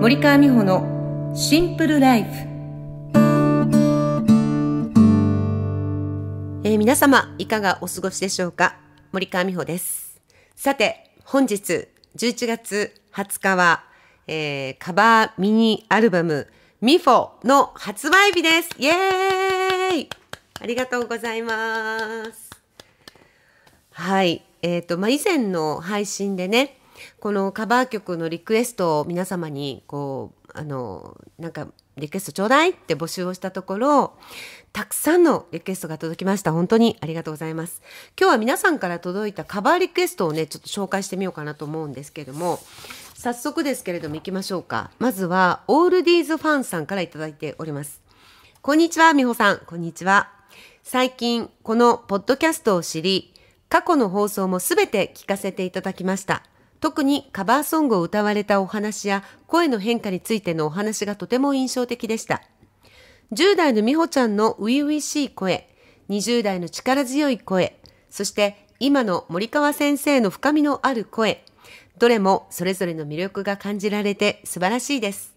森川美穂のシンプルライフ、えー、皆様いかがお過ごしでしょうか森川美穂ですさて本日11月20日は、えー、カバーミニアルバムミフォの発売日ですイエーイありがとうございますはいえっ、ー、とまあ以前の配信でねこのカバー曲のリクエストを皆様にこうあのなんかリクエストちょうだいって募集をしたところたくさんのリクエストが届きました本当にありがとうございます今日は皆さんから届いたカバーリクエストをねちょっと紹介してみようかなと思うんですけども早速ですけれども行きましょうかまずはオールディーズファンさんから頂いておりますこんにちは美穂さんこんにちは最近このポッドキャストを知り過去の放送もすべて聞かせていただきました特にカバーソングを歌われたお話や声の変化についてのお話がとても印象的でした。10代の美穂ちゃんの初々しい声、20代の力強い声、そして今の森川先生の深みのある声、どれもそれぞれの魅力が感じられて素晴らしいです。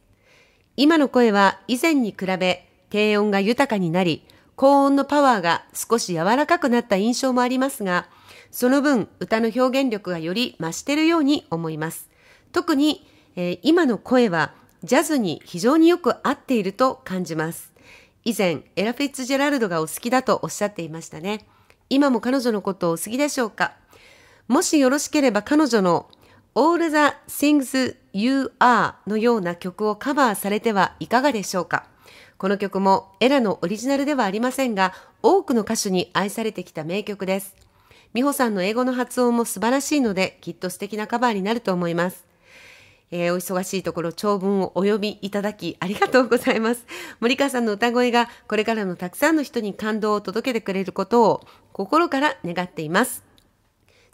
今の声は以前に比べ低音が豊かになり、高音のパワーが少し柔らかくなった印象もありますが、その分歌の表現力がより増しているように思います。特に、えー、今の声はジャズに非常によく合っていると感じます。以前、エラ・フィッツジェラルドがお好きだとおっしゃっていましたね。今も彼女のことをお好きでしょうかもしよろしければ彼女の All the Things You Are のような曲をカバーされてはいかがでしょうかこの曲もエラのオリジナルではありませんが、多くの歌手に愛されてきた名曲です。美穂さんの英語の発音も素晴らしいので、きっと素敵なカバーになると思います。えー、お忙しいところ長文をお読みいただきありがとうございます。森川さんの歌声がこれからのたくさんの人に感動を届けてくれることを心から願っています。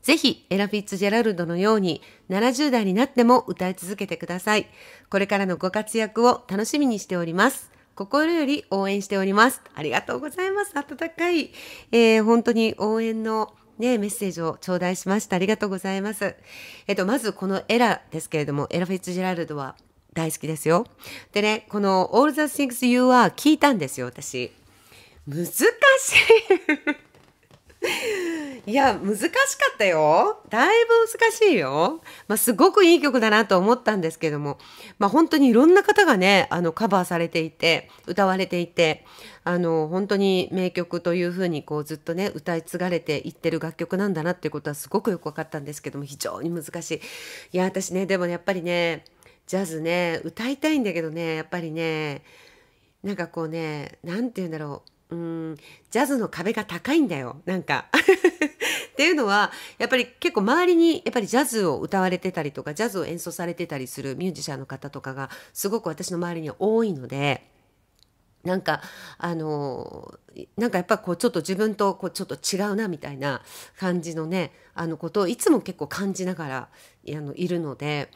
ぜひ、エラ・フィッツジェラルドのように70代になっても歌い続けてください。これからのご活躍を楽しみにしております。心より応援しております。ありがとうございます。温かい、えー、本当に応援のね、メッセージを頂戴しました。ありがとうございます。えっと、まずこのエラですけれども、エラ・フィッツジェラルドは大好きですよ。でね、この All the things you are 聞いたんですよ、私。難しいいや、難しかったよ。だいぶ難しいよ。まあ、すごくいい曲だなと思ったんですけども、まあ、本当にいろんな方がね、あの、カバーされていて、歌われていて、あの、本当に名曲というふうに、こう、ずっとね、歌い継がれていってる楽曲なんだなっていうことはすごくよく分かったんですけども、非常に難しい。いや、私ね、でもやっぱりね、ジャズね、歌いたいんだけどね、やっぱりね、なんかこうね、何て言うんだろう。うん、ジャズの壁が高いんだよ。なんかっていうのはやっぱり結構周りにやっぱりジャズを歌われてたりとかジャズを演奏されてたりするミュージシャンの方とかがすごく私の周りには多いので。なんかあのなんかやっぱこうちょっと自分とこうちょっと違うなみたいな感じのねあのことをいつも結構感じながらあのいるので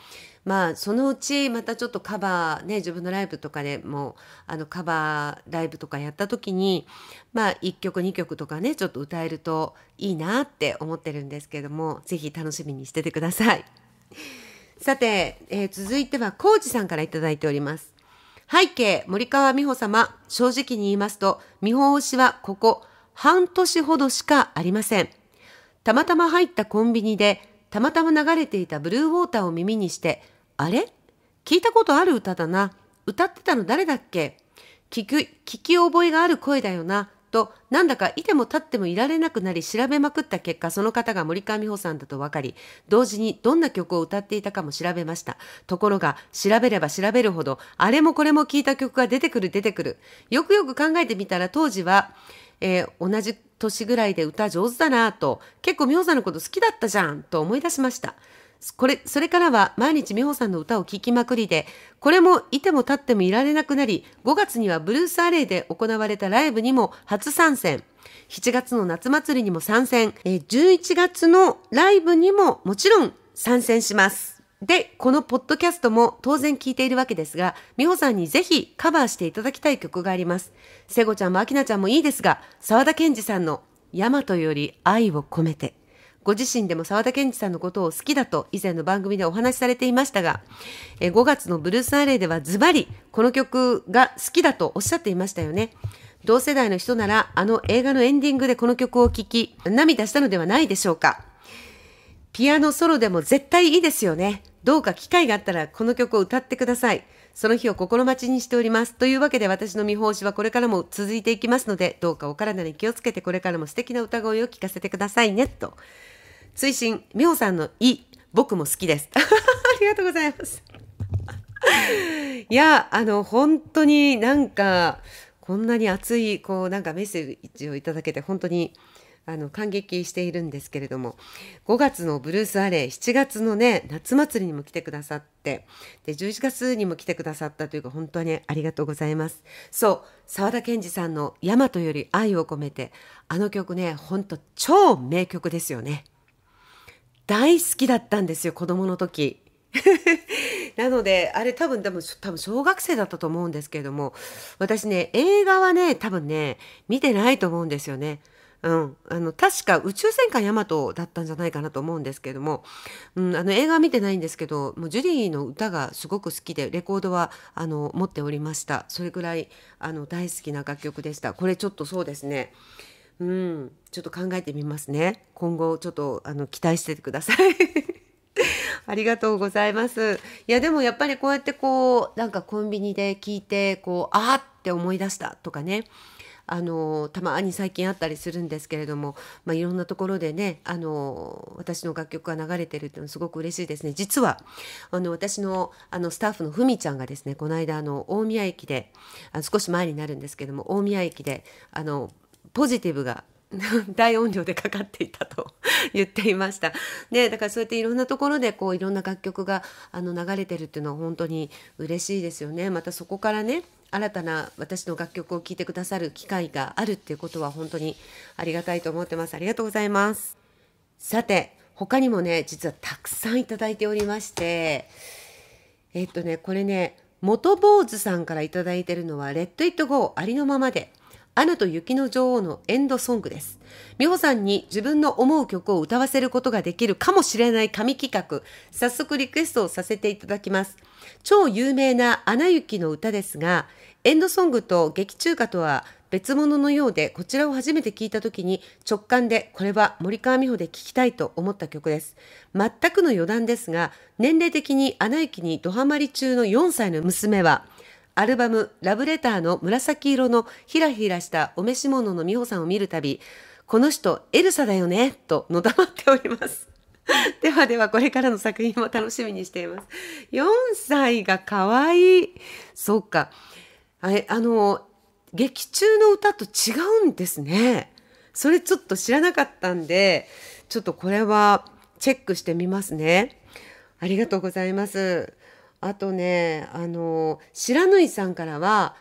まあそのうちまたちょっとカバーね自分のライブとかでもあのカバーライブとかやった時にまあ1曲2曲とかねちょっと歌えるといいなって思ってるんですけども是非楽しみにしててください。さて、えー、続いてはコージさんから頂いております。背景、森川美穂様、正直に言いますと、美穂推しはここ半年ほどしかありません。たまたま入ったコンビニで、たまたま流れていたブルーウォーターを耳にして、あれ聞いたことある歌だな。歌ってたの誰だっけ聞く、聞き覚えがある声だよな。と、なんだかいても立ってもいられなくなり調べまくった結果、その方が森川美穂さんだと分かり、同時にどんな曲を歌っていたかも調べました。ところが、調べれば調べるほど、あれもこれも聞いた曲が出てくる出てくる。よくよく考えてみたら、当時は、えー、同じ年ぐらいで歌上手だなと、結構美穂さんのこと好きだったじゃんと思い出しました。これ、それからは毎日美穂さんの歌を聴きまくりで、これもいても立ってもいられなくなり、5月にはブルースアレイで行われたライブにも初参戦。7月の夏祭りにも参戦。え11月のライブにももちろん参戦します。で、このポッドキャストも当然聴いているわけですが、美穂さんにぜひカバーしていただきたい曲があります。瀬ゴちゃんも明菜ちゃんもいいですが、沢田研二さんの大和より愛を込めて。ご自身でも沢田研二さんのことを好きだと以前の番組でお話しされていましたが、え5月のブルースアレイではズバリこの曲が好きだとおっしゃっていましたよね。同世代の人ならあの映画のエンディングでこの曲を聴き涙したのではないでしょうか。ピアノソロでも絶対いいですよね。どうか機会があったらこの曲を歌ってください。その日を心待ちにしております。というわけで私の見放しはこれからも続いていきますので、どうかお体に気をつけてこれからも素敵な歌声を聴かせてくださいね、と。推進、みほさんのい、僕も好きです。ありがとうございます。いや、あの、本当になんか、こんなに熱い、こう、なんかメッセージをいただけて、本当に、あの、感激しているんですけれども、5月のブルースアレイ、7月のね、夏祭りにも来てくださって、で、11月にも来てくださったというか、本当にありがとうございます。そう、沢田研二さんの、大和より愛を込めて、あの曲ね、本当超名曲ですよね。大好きだったんですよ子供の時 なのであれ多分多分多分小学生だったと思うんですけれども私ね映画はね多分ね見てないと思うんですよね。うん、あの確か「宇宙戦艦ヤマト」だったんじゃないかなと思うんですけども、うん、あの映画は見てないんですけどもうジュリーの歌がすごく好きでレコードはあの持っておりましたそれぐらいあの大好きな楽曲でしたこれちょっとそうですねうん、ちょっと考えてみますね。今後ちょっとあの期待しててください。ありがとうございます。いやでもやっぱりこうやってこうなんかコンビニで聞いてこうあーって思い出したとかね。あのたまに最近あったりするんですけれども、まあ、いろんなところでねあの私の楽曲が流れてるっていうのすごく嬉しいですね実はあの私のあのスタッフのふみちゃんがですねこの間あの大宮駅であの少し前になるんですけども大宮駅であのポジティブが 大音量でかかっていたと 言っていました。ね、だからそうやっていろんなところでこういろんな楽曲があの流れてるっていうのは本当に嬉しいですよね。またそこからね新たな私の楽曲を聴いてくださる機会があるっていうことは本当にありがたいと思ってます。ありがとうございます。さて他にもね実はたくさんいただいておりましてえっとねこれね元坊主さんから頂いてるのは「レッド・イット・ゴーありのままで」アナと雪の女王のエンドソングです。美穂さんに自分の思う曲を歌わせることができるかもしれない神企画、早速リクエストをさせていただきます。超有名なアナ雪の歌ですが、エンドソングと劇中歌とは別物のようで、こちらを初めて聞いた時に直感でこれは森川美穂で聴きたいと思った曲です。全くの余談ですが、年齢的にアナ雪にドハマり中の4歳の娘は、アルバム「ラブレター」の紫色のひらひらしたお召し物の美穂さんを見るたびこの人エルサだよねとのだまっております ではではこれからの作品も楽しみにしています4歳がかわいいそうかああの劇中の歌と違うんですねそれちょっと知らなかったんでちょっとこれはチェックしてみますねありがとうございますあとねあの白縫さんからは、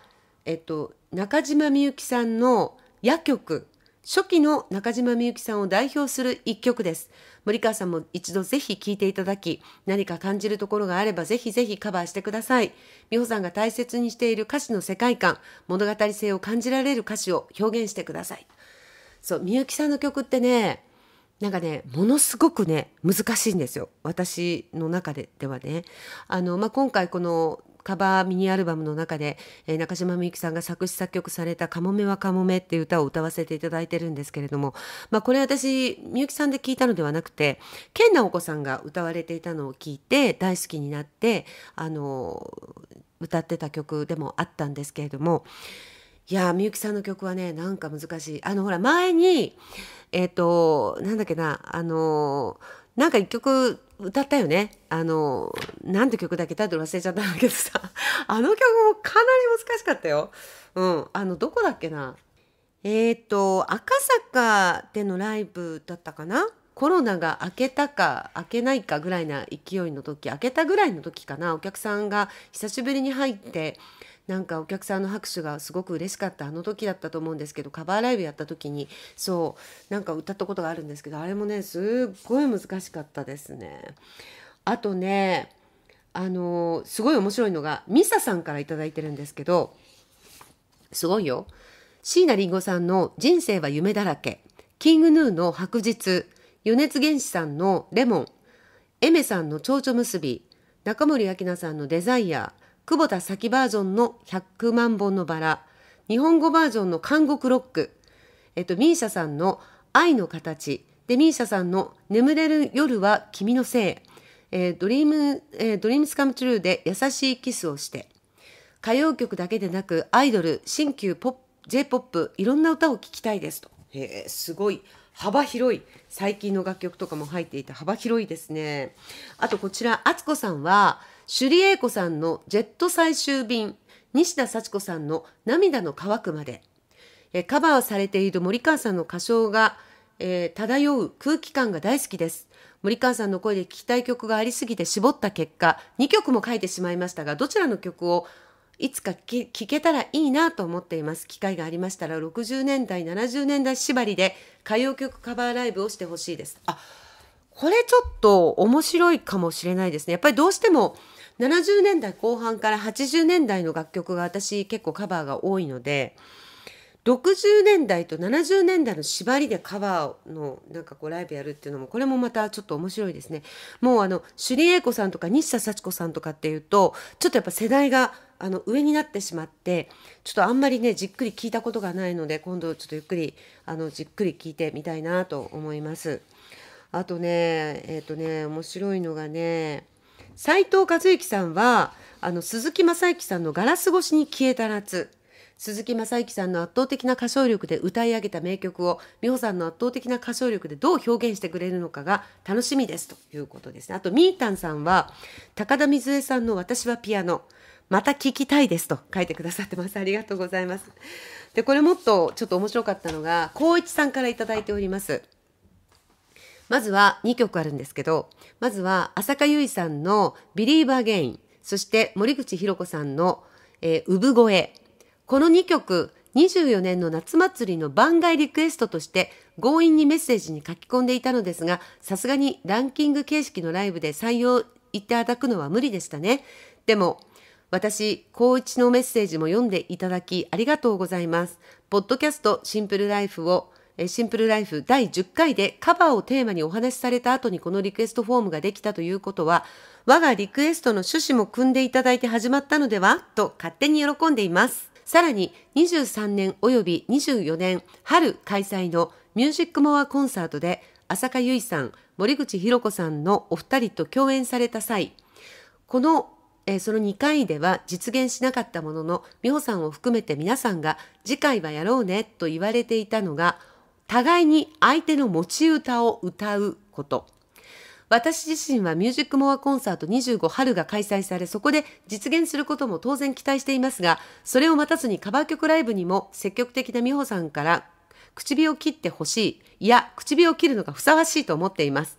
えっと、中島みゆきさんの夜曲初期の中島みゆきさんを代表する一曲です森川さんも一度ぜひ聴いていただき何か感じるところがあればぜひぜひカバーしてください美穂さんが大切にしている歌詞の世界観物語性を感じられる歌詞を表現してくださいそうみゆきさんの曲ってねなんかねものすごくね難しいんですよ私の中でではね。あのまあ、今回このカバーミニアルバムの中で、えー、中島みゆきさんが作詞作曲された「かもめはかもめ」っていう歌を歌わせていただいてるんですけれども、まあ、これ私みゆきさんで聞いたのではなくてなお子さんが歌われていたのを聞いて大好きになってあの歌ってた曲でもあったんですけれどもいやみゆきさんの曲はねなんか難しいあのほら前にえっ、ー、となんだっけなあのなんか一曲歌ったよねあの何なんて曲だっけタイトル忘れちゃったんだけどさ あの曲もかなり難しかったようんあのどこだっけなえっ、と赤坂でのライブだったかなコロナが明けたか明けないかぐらいな勢いの時明けたぐらいの時かなお客さんが久しぶりに入って。なんかお客さんの拍手がすごく嬉しかったあの時だったと思うんですけどカバーライブやった時にそうなんか歌ったことがあるんですけどあれもねすっごい難しかったですね。あとねあのすごい面白いのがミサさんから頂いてるんですけどすごいよ椎名林檎さんの「人生は夢だらけ」キングヌーの「白日」米津玄師さんの「レモン」エメさんの「蝶々結び」中森明菜さんの「デザイア」久保田咲バージョンの100万本のバラ、日本語バージョンの監獄ロック、えっと、ミーシャさんの愛の形、で、ミーシャさんの眠れる夜は君のせい、えー、ドリーム、えー、ドリームスカムトゥルーで優しいキスをして、歌謡曲だけでなくアイドル、新旧ポップ、J-POP、いろんな歌を聴きたいですと。へえ、すごい。幅広い最近の楽曲とかも入っていて幅広いですねあとこちら敦子さんは首里英子さんの「ジェット最終便」西田幸子さんの「涙の乾くまで」カバーされている森川さんの歌唱が、えー、漂う空気感が大好きです森川さんの声で聞きたい曲がありすぎて絞った結果2曲も書いてしまいましたがどちらの曲をいつか聞けたらいいなと思っています機会がありましたら60年代70年代縛りで歌謡曲カバーライブをしてほしいですあこれちょっと面白いかもしれないですねやっぱりどうしても70年代後半から80年代の楽曲が私結構カバーが多いので60年代と70年代の縛りでカバーのなんかこうライブやるっていうのもこれもまたちょっと面白いですねもうあの朱里英子さんとか西田幸子さんとかっていうとちょっとやっぱ世代があの上になってしまってちょっとあんまりねじっくり聞いたことがないので今度ちょっとゆっくりあのじっくり聞いてみたいなと思います。あとねえっ、ー、とね面白いのがね斎藤和之さんはあの鈴木雅之さんの「ガラス越しに消えた夏」鈴木雅之さんの圧倒的な歌唱力で歌い上げた名曲を美穂さんの圧倒的な歌唱力でどう表現してくれるのかが楽しみですということですね。あとみーたんさんは高田瑞恵さんの「私はピアノ」また聞きたいですと書いてくださってます。ありがとうございます。で、これもっとちょっと面白かったのが、光一さんから頂いております。まずは2曲あるんですけど、まずは浅香唯さんのビリーバーゲイン、そして森口博子さんの、えー、産声。この2曲、24年の夏祭りの番外リクエストとして強引にメッセージに書き込んでいたのですが、さすがにランキング形式のライブで採用いただくのは無理でしたね。でも、私、高一のメッセージも読んでいただきありがとうございます。ポッドキャストシンプルライフをシンプルライフ第10回でカバーをテーマにお話しされた後にこのリクエストフォームができたということは、我がリクエストの趣旨も組んでいただいて始まったのではと勝手に喜んでいます。さらに23年及び24年春開催のミュージックモアコンサートで浅香衣さん、森口博子さんのお二人と共演された際、このえー、その2回では実現しなかったものの美穂さんを含めて皆さんが次回はやろうねと言われていたのが互いに相手の持ち歌を歌うこと私自身はミュージックモアコンサート25春が開催されそこで実現することも当然期待していますがそれを待たずにカバー曲ライブにも積極的な美穂さんから唇を切ってほしいいや唇を切るのがふさわしいと思っています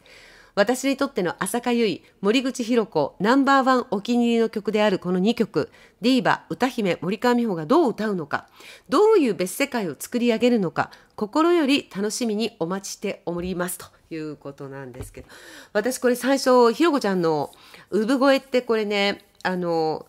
私にとっての浅香唯衣、森口博子、ナンバーワンお気に入りの曲であるこの2曲、ディーバ、歌姫、森川美穂がどう歌うのか、どういう別世界を作り上げるのか、心より楽しみにお待ちしておりますということなんですけど、私これ最初、ひろこちゃんの産声ってこれね、あの、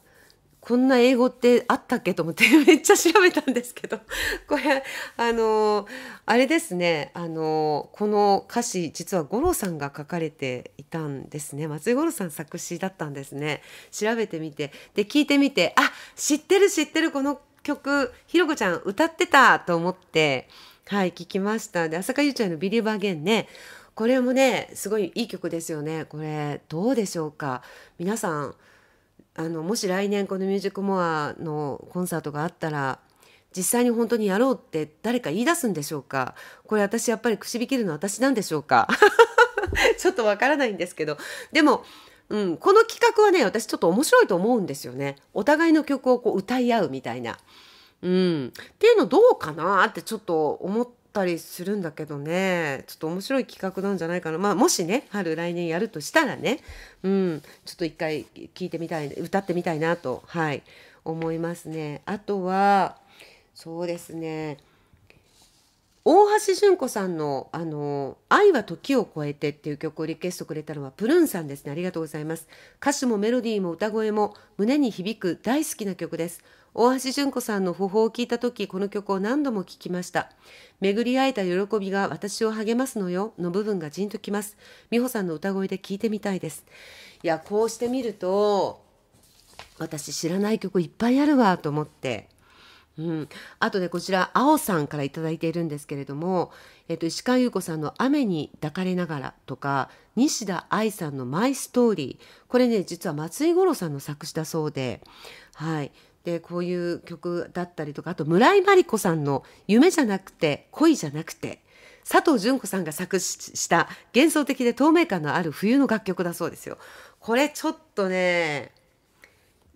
こんな英語ってあったっけと思って めっちゃ調べたんですけど これあのあれですねあのこの歌詞実は五郎さんが書かれていたんですね松井五郎さん作詞だったんですね調べてみてで聞いてみてあ知ってる知ってるこの曲ひろこちゃん歌ってたと思ってはい聞きましたで浅香ゆうちゃんの「ビリーバーゲンねこれもねすごいいい曲ですよねこれどうでしょうか皆さんあのもし来年この「ミュージックモアのコンサートがあったら実際に本当にやろうって誰か言い出すんでしょうかこれ私やっぱりくし引きるの私なんでしょうか ちょっとわからないんですけどでも、うん、この企画はね私ちょっと面白いと思うんですよねお互いの曲をこう歌い合うみたいな。うん、っていうのどうかなってちょっと思って。たりするんだけどねちょっと面白い企画なんじゃないかな、まあ、もしね春来年やるとしたらね、うん、ちょっと一回聞いてみたい歌ってみたいなと、はい、思いますね。あとはそうですね大橋純子さんのあの「愛は時を超えて」っていう曲をリクエストくれたのはプルンさんですねありがとうございます歌詞もメロディーも歌声も胸に響く大好きな曲です大橋純子さんの訃報を聞いた時この曲を何度も聴きました巡り会えた喜びが私を励ますのよの部分がじんときます美穂さんの歌声で聴いてみたいですいやこうしてみると私知らない曲いっぱいあるわと思ってうん、あとねこちら青さんから頂いているんですけれども、えっと、石川優子さんの「雨に抱かれながら」とか西田愛さんの「マイ・ストーリー」これね実は松井五郎さんの作詞だそうで,、はい、でこういう曲だったりとかあと村井真理子さんの「夢じゃなくて恋じゃなくて」佐藤純子さんが作詞した幻想的で透明感のある冬の楽曲だそうですよ。これちょっとね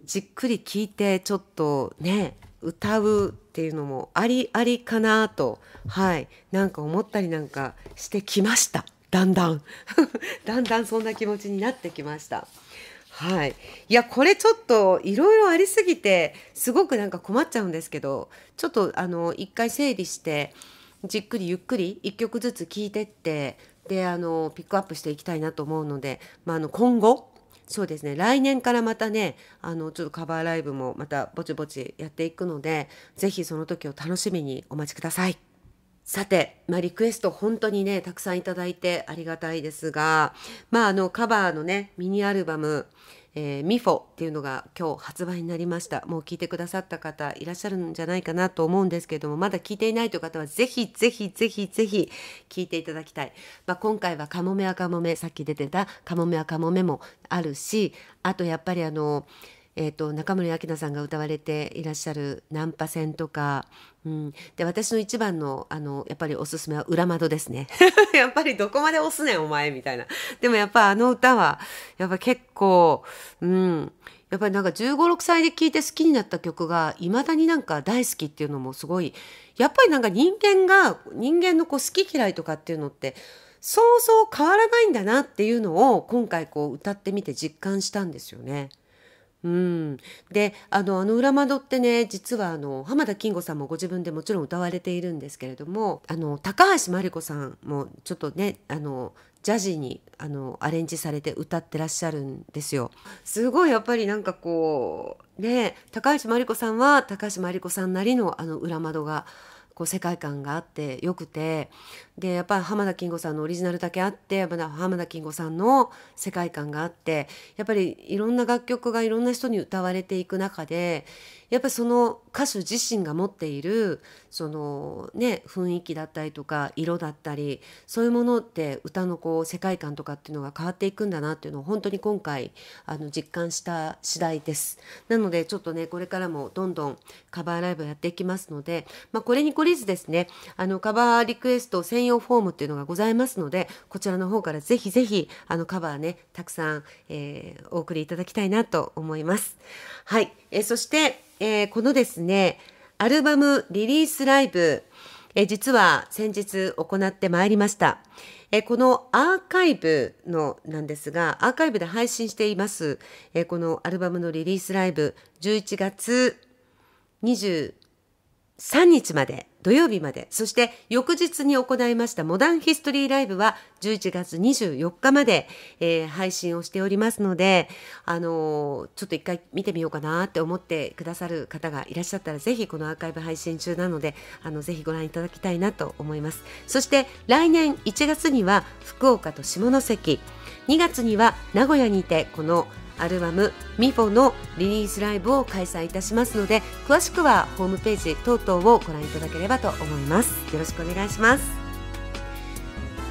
じっくり聴いてちょっとね歌うっていうのもありありかなとはいなんか思ったりなんかしてきましただんだん だんだんそんな気持ちになってきました。はい、いやこれちょっといろいろありすぎてすごくなんか困っちゃうんですけどちょっとあの一回整理してじっくりゆっくり1曲ずつ聴いてってであのピックアップしていきたいなと思うので、まあ、あの今後そうですね来年からまたねあのちょっとカバーライブもまたぼちぼちやっていくので是非その時を楽しみにお待ちください。さて、まあ、リクエスト本当にねたくさんいただいてありがたいですが、まあ、あのカバーのねミニアルバムえー、ミフォっていうのが今日発売になりましたもう聞いてくださった方いらっしゃるんじゃないかなと思うんですけれどもまだ聞いていないという方はぜひぜひぜひぜひ聞いていただきたい、まあ、今回は「かもめはかもめ」さっき出てた「かもめはかもめ」もあるしあとやっぱりあのえーと、中森明菜さんが歌われていらっしゃる「ナンパ船」とか、うん、で私の一番のあのやっぱりおすすめは「裏窓」ですね やっぱりどこまで押すねんお前みたいなでもやっぱあの歌はやっぱ結構うんやっぱりなんか1 5 6歳で聴いて好きになった曲がいまだになんか大好きっていうのもすごいやっぱりなんか人間が人間のこう好き嫌いとかっていうのってそうそう変わらないんだなっていうのを今回こう歌ってみて実感したんですよね。うん、であの「あの裏窓」ってね実はあの浜田欽吾さんもご自分でもちろん歌われているんですけれどもあの高橋真理子さんもちょっとねあのジャジにあのアレンジされて歌ってらっしゃるんですよ。すごいやっぱりなんかこうね高橋真理子さんは高橋真理子さんなりのあの裏窓がこう世界観があってよくてでやっぱり浜田金吾さんのオリジナルだけあって浜田金吾さんの世界観があってやっぱりいろんな楽曲がいろんな人に歌われていく中でやっぱりその歌手自身が持っているその、ね、雰囲気だったりとか色だったりそういうものって歌のこう世界観とかっていうのが変わっていくんだなっていうのを本当に今回あの実感した次第です。なのでちょっとねこれからもどんどんカバーライブやっていきますので、まあ、これに懲りずですねあのカバーリクエスト専用用フォームっていうのがございますのでこちらの方からぜひぜひあのカバーねたくさん、えー、お送りいただきたいなと思います。はい、えー、そして、えー、このですねアルバムリリースライブえ実は先日行ってまいりました。えこのアーカイブのなんですが、アーカイブで配信しています、えこのアルバムのリリースライブ、11月23日まで土曜日までそして翌日に行いましたモダンヒストリーライブは11月24日まで、えー、配信をしておりますのであのー、ちょっと一回見てみようかなって思ってくださる方がいらっしゃったらぜひこのアーカイブ配信中なのであのぜひご覧いただきたいなと思いますそして来年1月には福岡と下関2月には名古屋にてこの「アルバム「ミポ」のリリースライブを開催いたしますので詳しくはホームページ等々をご覧いただければと思いますよろしくお願いします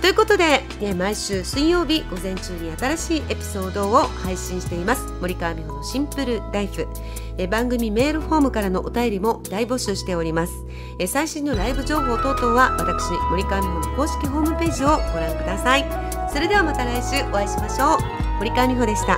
ということで、ね、毎週水曜日午前中に新しいエピソードを配信しています森川美穂のシンプルライフえ番組メールフォームからのお便りも大募集しておりますえ最新のライブ情報等々は私森川美穂の公式ホームページをご覧くださいそれではまた来週お会いしましょう森川美穂でした